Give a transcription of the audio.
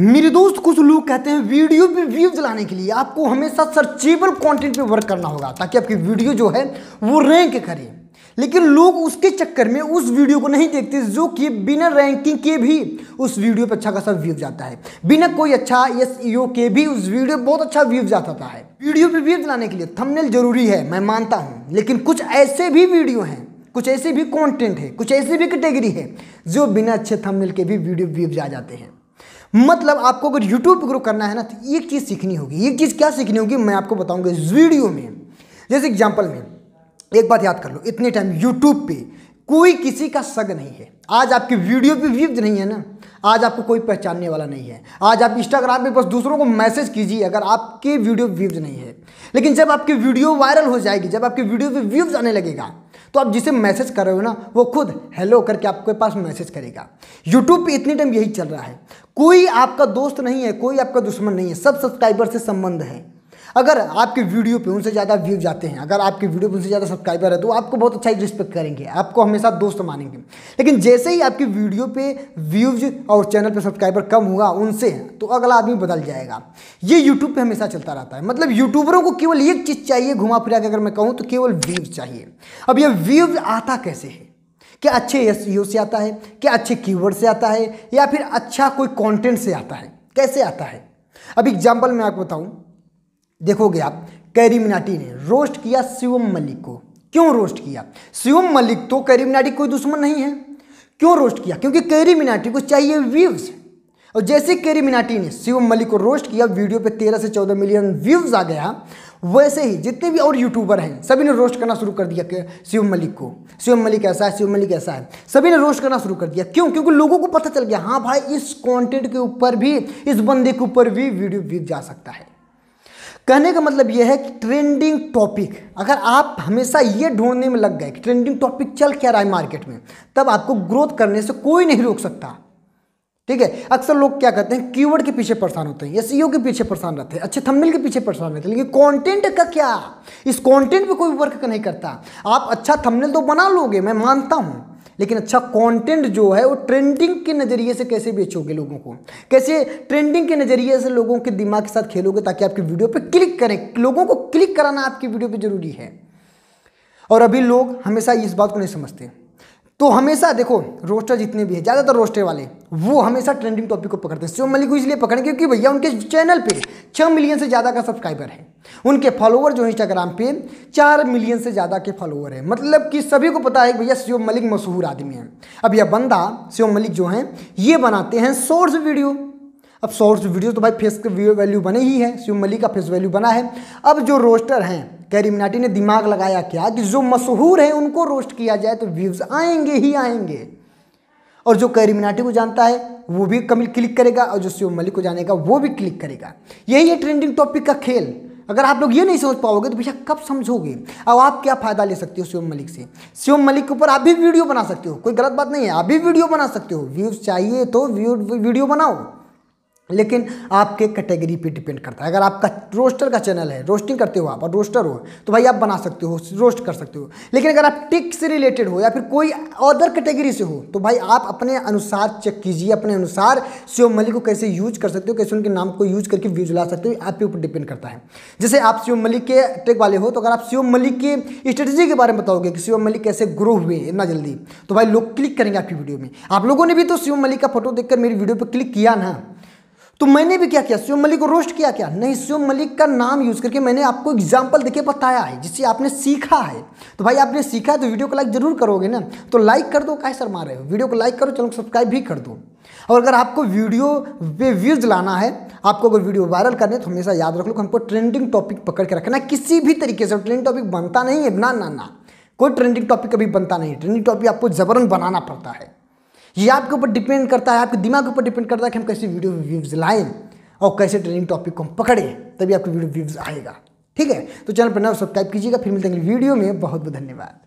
मेरे दोस्त कुछ लोग कहते हैं वीडियो पे व्यूज जलाने के लिए आपको हमेशा सर्चेबल कंटेंट पे वर्क करना होगा ताकि आपकी वीडियो जो है वो रैंक करे लेकिन लोग उसके चक्कर में उस वीडियो को नहीं देखते जो कि बिना रैंकिंग के भी उस वीडियो पर अच्छा खासा व्यूज आता है बिना कोई अच्छा एस e के भी उस वीडियो बहुत अच्छा व्यूज आता है वीडियो पे व्यूज जलाने के लिए थमनेल जरूरी है मैं मानता हूँ लेकिन कुछ ऐसे भी वीडियो हैं कुछ ऐसे भी कॉन्टेंट है कुछ ऐसी भी कैटेगरी है जो बिना अच्छे थमनेल के भी वीडियो व्यूज आ जाते हैं मतलब आपको अगर यूट्यूब पर ग्रो करना है ना तो एक चीज़ सीखनी होगी एक चीज़ क्या सीखनी होगी मैं आपको बताऊंगा इस वीडियो में जैसे एग्जाम्पल में एक बात याद कर लो इतने टाइम यूट्यूब पे कोई किसी का सग नहीं है आज आपकी वीडियो भी व्यूज नहीं है ना आज आपको कोई पहचानने वाला नहीं है आज आप इंस्टाग्राम पे बस दूसरों को मैसेज कीजिए अगर आपके वीडियो व्यूज नहीं है लेकिन जब आपकी वीडियो वायरल हो जाएगी जब आपके वीडियो पे व्यूज आने लगेगा तो आप जिसे मैसेज कर रहे हो ना वो खुद हेलो करके आपके पास मैसेज करेगा यूट्यूब पे इतने टाइम यही चल रहा है कोई आपका दोस्त नहीं है कोई आपका दुश्मन नहीं है सब सब्सक्राइबर से संबंध है अगर आपके वीडियो पे उनसे ज़्यादा व्यू जाते हैं अगर आपके वीडियो पे उनसे ज़्यादा सब्सक्राइबर है तो आपको बहुत अच्छा रिस्पेक्ट करेंगे आपको हमेशा दोस्त मानेंगे लेकिन जैसे ही आपकी वीडियो पे व्यूज और चैनल पे सब्सक्राइबर कम हुआ उनसे तो अगला आदमी बदल जाएगा ये यूट्यूब पर हमेशा चलता रहता है मतलब यूट्यूबरों को केवल एक चीज़ चाहिए घुमा फिरा के अगर मैं कहूँ तो केवल व्यूज चाहिए अब यह व्यूज आता कैसे है क्या अच्छे एस e से आता है क्या अच्छे कीवर्ड से आता है या फिर अच्छा कोई कंटेंट से आता है कैसे आता है अब एग्जाम्पल मैं आपको बताऊँ देखोगे आप कैरिमिनाटी ने रोस्ट किया शिवम मलिक को क्यों रोस्ट किया शिवम मलिक तो कैरिमिनाटी कोई दुश्मन नहीं है क्यों रोस्ट किया क्योंकि मिनाटी को चाहिए व्यूज़ और जैसे कैरी मिनाटी ने शिवम मलिक को रोस्ट किया वीडियो पे तेरह से चौदह मिलियन व्यूज आ गया वैसे ही जितने भी और यूट्यूबर हैं सभी ने रोस्ट करना शुरू कर दिया शिवम मलिक को शिवम मलिक ऐसा है शिवम मलिक ऐसा है सभी ने रोस्ट करना शुरू कर दिया क्यों क्योंकि लोगों को पता चल गया हाँ भाई इस कॉन्टेंट के ऊपर भी इस बंदे के ऊपर भी वीडियो व्यूज जा सकता है कहने का मतलब यह है कि ट्रेंडिंग टॉपिक अगर आप हमेशा ये ढूंढने में लग गए कि ट्रेंडिंग टॉपिक चल क्या रहा है मार्केट में तब आपको ग्रोथ करने से कोई नहीं रोक सकता ठीक है अक्सर लोग क्या करते हैं कीवर्ड के पीछे परेशान होते हैं एस के पीछे परेशान रहते हैं अच्छे थंबनेल के पीछे परेशान रहते हैं लेकिन कंटेंट का क्या इस कंटेंट पे कोई वर्क नहीं करता आप अच्छा थंबनेल तो बना लोगे मैं मानता हूँ लेकिन अच्छा कंटेंट जो है वो ट्रेंडिंग के नज़रिए से कैसे बेचोगे लोगों को कैसे ट्रेंडिंग के नज़रिए से लोगों के दिमाग के साथ खेलोगे ताकि आपकी वीडियो पे क्लिक करें लोगों को क्लिक कराना आपकी वीडियो पे ज़रूरी है और अभी लोग हमेशा इस बात को नहीं समझते तो हमेशा देखो रोस्टर जितने भी हैं ज़्यादातर रोस्टर वाले वो हमेशा ट्रेंडिंग टॉपिक को पकड़ते हैं शिव मलिक को इसलिए पकड़ें क्योंकि भैया उनके चैनल पर छः मिलियन से ज़्यादा का सब्सक्राइबर है उनके फॉलोवर जो है इंस्टाग्राम पे चार मिलियन से ज़्यादा के फॉलोवर हैं मतलब कि सभी को पता है कि भैया शिव मलिक मशहूर आदमी है अब यह बंदा शिव मलिक जो हैं ये बनाते हैं शॉर्ट्स वीडियो अब शॉर्ट्स वीडियो तो भाई फेस वैल्यू बने ही है शिव मलिक का फेस वैल्यू बना है अब जो रोस्टर हैं कैरिमिनाटी ने दिमाग लगाया क्या कि जो मशहूर हैं उनको रोस्ट किया जाए तो व्यूज़ आएंगे ही आएंगे और जो कैरिमिनाटी को जानता है वो भी कमिल क्लिक करेगा और जो शिव मलिक को जानेगा वो भी क्लिक करेगा यही है ट्रेंडिंग टॉपिक का खेल अगर आप लोग ये नहीं समझ पाओगे तो भैया कब समझोगे अब आप क्या फ़ायदा ले सकते हो शिवम मलिक से शिवम मलिक के ऊपर आप भी वीडियो बना सकते हो कोई गलत बात नहीं है आप भी वीडियो बना सकते हो व्यूज़ चाहिए तो वीडियो बनाओ लेकिन आपके कैटेगरी पे डिपेंड करता है अगर आपका रोस्टर का चैनल है रोस्टिंग करते हो आप और रोस्टर हो तो भाई आप बना सकते हो रोस्ट कर सकते हो लेकिन अगर आप टिक से रिलेटेड हो या फिर कोई अदर कैटेगरी से हो तो भाई आप अपने अनुसार चेक कीजिए अपने अनुसार शिव मलिक को कैसे यूज कर सकते हो कैसे उनके नाम को यूज करके व्यूज ला सकते हो आपके ऊपर डिपेंड करता है जैसे आप शिव मलिक के टेक वाले हो तो अगर आप शिव मलिक की स्ट्रेटेजी के बारे में बताओगे कि शिव मलिक कैसे ग्रो हुए इतना जल्दी तो भाई लोग क्लिक करेंगे आपकी वीडियो में आप लोगों ने भी तो शिव मलिक का फोटो देखकर मेरी वीडियो पर क्लिक किया ना तो मैंने भी क्या किया शिव मलिक को रोस्ट किया क्या नहीं श्योम मलिक का नाम यूज़ करके मैंने आपको एग्जाम्पल देखे बताया है जिससे आपने सीखा है तो भाई आपने सीखा है तो वीडियो को लाइक जरूर करोगे ना तो लाइक कर दो काहे सर मारे हो वीडियो को लाइक करो चैनल को सब्सक्राइब भी कर दो और अगर आपको वीडियो पे व्यूज लाना है आपको अगर वीडियो वायरल करने तो हमेशा याद रख लो हमको ट्रेंडिंग टॉपिक पकड़ के रखना किसी भी तरीके से ट्रेंडिंग टॉपिक बनता नहीं है ना ना ना कोई ट्रेंडिंग टॉपिक कभी बनता नहीं ट्रेंडिंग टॉपिक आपको जबरन बनाना पड़ता है ये आपके ऊपर डिपेंड करता है आपके दिमाग के ऊपर डिपेंड करता है कि हम कैसे वीडियो व्यूज लाएं और कैसे ट्रेनिंग टॉपिक को हम पकड़ें तभी आपकी वीडियो व्यूज आएगा ठीक है तो चैनल पर ना सब्सक्राइब कीजिएगा फिर मिलते हैं वीडियो में बहुत बहुत धन्यवाद